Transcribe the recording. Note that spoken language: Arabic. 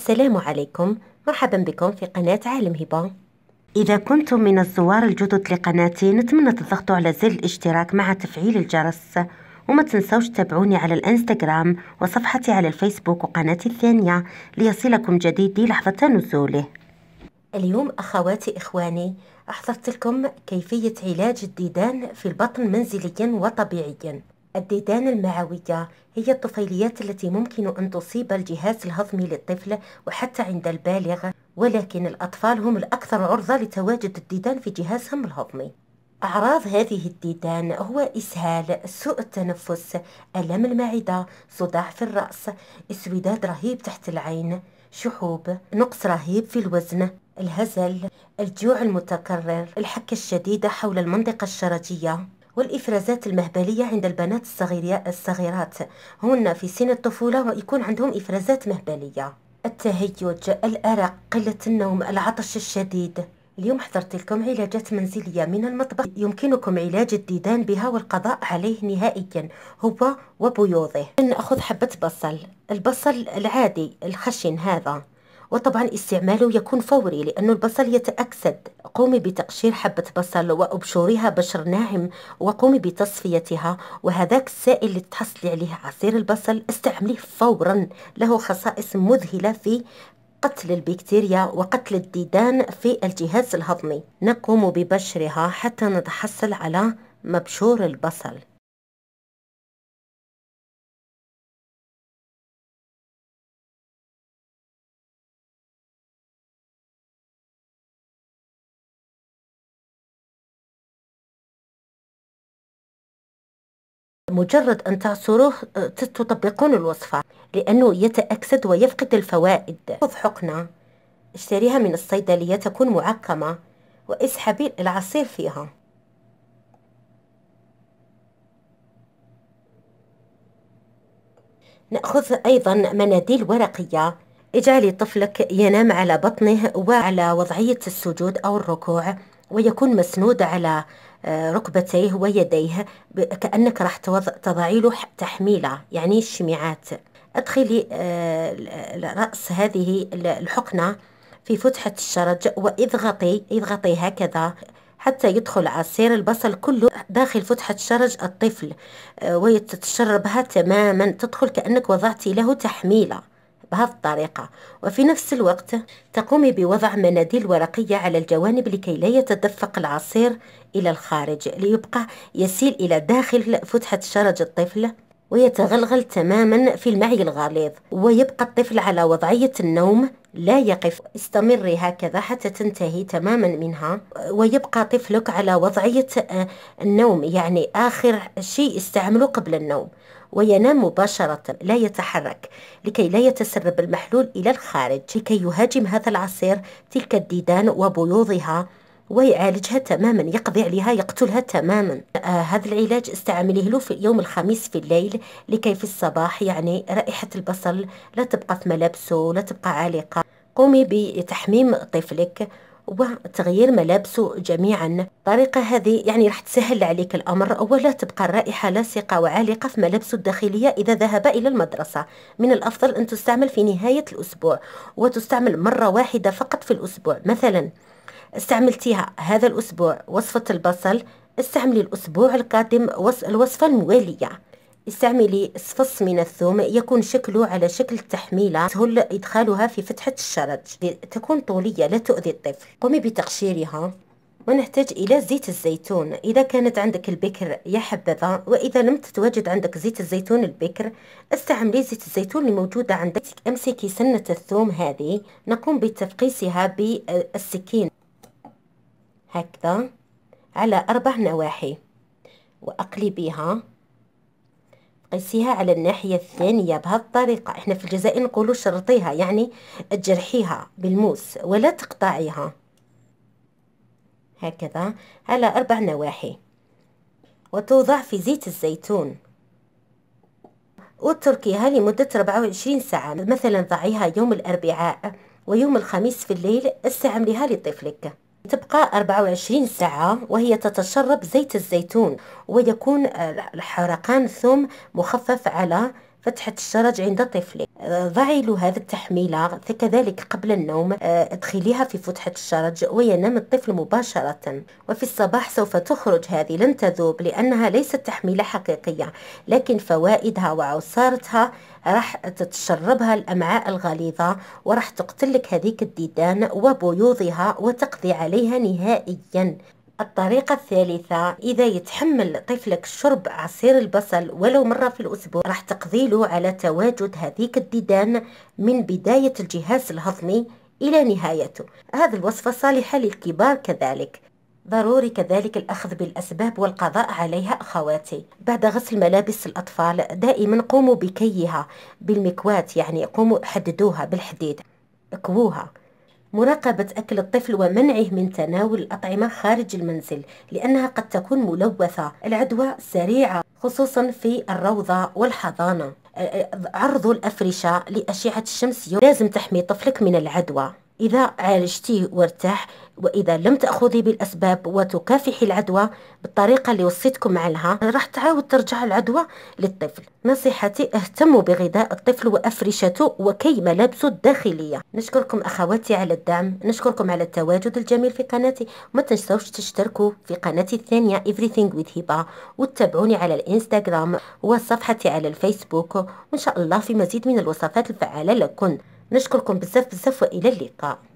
السلام عليكم مرحبا بكم في قناة عالم هبة إذا كنتم من الزوار الجدد لقناتي نتمنى تضغطوا على زر الاشتراك مع تفعيل الجرس وما تنسوش تتابعوني على الانستغرام وصفحتي على الفيسبوك وقناتي الثانية ليصلكم جديدي لحظة نزوله اليوم أخواتي إخواني أحضرت لكم كيفية علاج الديدان في البطن منزليا وطبيعيا الديدان المعوية هي الطفيليات التي ممكن أن تصيب الجهاز الهضمي للطفل وحتى عند البالغ ولكن الأطفال هم الأكثر عرضة لتواجد الديدان في جهازهم الهضمي أعراض هذه الديدان هو إسهال، سوء التنفس، ألم المعدة، صداع في الرأس، اسوداد رهيب تحت العين، شحوب، نقص رهيب في الوزن، الهزل، الجوع المتكرر، الحكة الشديدة حول المنطقة الشرجية والإفرازات المهبلية عند البنات الصغيرات هن في سن الطفولة ويكون عندهم إفرازات مهبلية التهيج الأرق قلة النوم العطش الشديد اليوم حضرت لكم علاجات منزلية من المطبخ يمكنكم علاج الديدان بها والقضاء عليه نهائيا هو وبيوضه نأخذ حبة بصل البصل العادي الخشن هذا وطبعا استعماله يكون فوري لأن البصل يتأكسد قومي بتقشير حبة بصل وأبشريها بشر ناعم وقومي بتصفيتها وهذاك السائل اللي تحصلي عليه عصير البصل استعمليه فورا له خصائص مذهلة في قتل البكتيريا وقتل الديدان في الجهاز الهضمي نقوم ببشرها حتى نتحصل على مبشور البصل مجرد أن تعصروه آه، تطبقون الوصفة لأنه يتأكسد ويفقد الفوائد خذ حقنة اشتريها من الصيدلية تكون معقمة واسحبي العصير فيها نأخذ أيضا مناديل ورقية اجعلي طفلك ينام على بطنه وعلى وضعية السجود أو الركوع ويكون مسنود على آه، ركبتيه ويديه كأنك راح تضعي له تحميلة يعني الشميعات أدخلي آه، رأس هذه الحقنة في فتحة الشرج واضغطي اضغطي هكذا حتى يدخل عصير البصل كله داخل فتحة شرج الطفل آه، ويتشربها تماما تدخل كأنك وضعتي له تحميلة بهذه الطريقة وفي نفس الوقت تقومي بوضع مناديل ورقية على الجوانب لكي لا يتدفق العصير إلى الخارج ليبقى يسيل إلى داخل فتحة شرج الطفل ويتغلغل تماما في المعي الغليظ ويبقى الطفل على وضعية النوم لا يقف استمري هكذا حتى تنتهي تماما منها ويبقى طفلك على وضعية آه، النوم يعني آخر شيء استعمله قبل النوم وينام مباشرة لا يتحرك لكي لا يتسرب المحلول إلى الخارج لكي يهاجم هذا العصير تلك الديدان وبيوضها ويعالجها تماما يقضي عليها يقتلها تماما آه هذا العلاج استعمله له في اليوم الخميس في الليل لكي في الصباح يعني رائحة البصل لا تبقى في ملابسه لا تبقى عالقة قومي بتحميم طفلك وتغيير ملابسه جميعا الطريقة هذه يعني راح تسهل عليك الأمر ولا تبقى الرائحة لاصقة وعالقة في ملابسه الداخلية إذا ذهب إلى المدرسة من الأفضل أن تستعمل في نهاية الأسبوع وتستعمل مرة واحدة فقط في الأسبوع مثلا استعملتيها هذا الأسبوع وصفة البصل استعملي الأسبوع القادم الوصفة الموالية استعملي صفص من الثوم يكون شكله على شكل تحميلة سهل إدخالها في فتحة الشرج تكون طولية لا تؤذي الطفل قومي بتقشيرها ونحتاج إلى زيت الزيتون إذا كانت عندك البكر يا حبذا وإذا لم تتواجد عندك زيت الزيتون البكر استعملي زيت الزيتون الموجودة عندك أمسكي سنة الثوم هذه نقوم بتفقيسها بالسكين هكذا على أربع نواحي وأقلبيها قيسيها على الناحية الثانية بهالطريقة احنا في الجزائر نقولوا شرطيها يعني تجرحيها بالموس ولا تقطعيها هكذا على أربع نواحي وتوضع في زيت الزيتون وتركيها لمدة 24 ساعة مثلا ضعيها يوم الأربعاء ويوم الخميس في الليل استعمليها لطفلك تبقى 24 ساعة وهي تتشرب زيت الزيتون ويكون الحرقان آه، ثم مخفف على فتحة الشرج عند طفلك ضعي له هذا التحميلة كذلك قبل النوم ادخليها في فتحة الشرج وينام الطفل مباشرة وفي الصباح سوف تخرج هذه لن تذوب لأنها ليست تحميلة حقيقية لكن فوائدها وعصارتها راح تتشربها الأمعاء الغليظة وراح تقتلك هذيك الديدان وبيوضها وتقضي عليها نهائيا الطريقة الثالثة إذا يتحمل طفلك شرب عصير البصل ولو مرة في الأسبوع راح تقضيله على تواجد هذيك الديدان من بداية الجهاز الهضمي إلى نهايته هذه الوصفة صالحة للكبار كذلك ضروري كذلك الأخذ بالأسباب والقضاء عليها أخواتي بعد غسل ملابس الأطفال دائما قوموا بكيها بالمكواة يعني قوموا حددوها بالحديد اكووها مراقبة أكل الطفل ومنعه من تناول الأطعمة خارج المنزل لأنها قد تكون ملوثة العدوى سريعة خصوصا في الروضة والحضانة عرض الأفرشة لأشعة الشمس لازم تحمي طفلك من العدوى إذا عالجتي وارتاح وإذا لم تأخذي بالأسباب وتكافحي العدوى بالطريقة اللي وصيتكم عليها راح تعاود ترجع العدوى للطفل نصيحتي اهتموا بغذاء الطفل وأفرشته وكي ملابسه الداخلية نشكركم أخواتي على الدعم نشكركم على التواجد الجميل في قناتي ما تنسوش تشتركوا في قناتي الثانية Everything with Hiba وتتابعوني على الإنستغرام وصفحتي على الفيسبوك وإن شاء الله في مزيد من الوصفات الفعالة لكم نشكركم بزاف بزاف والى اللقاء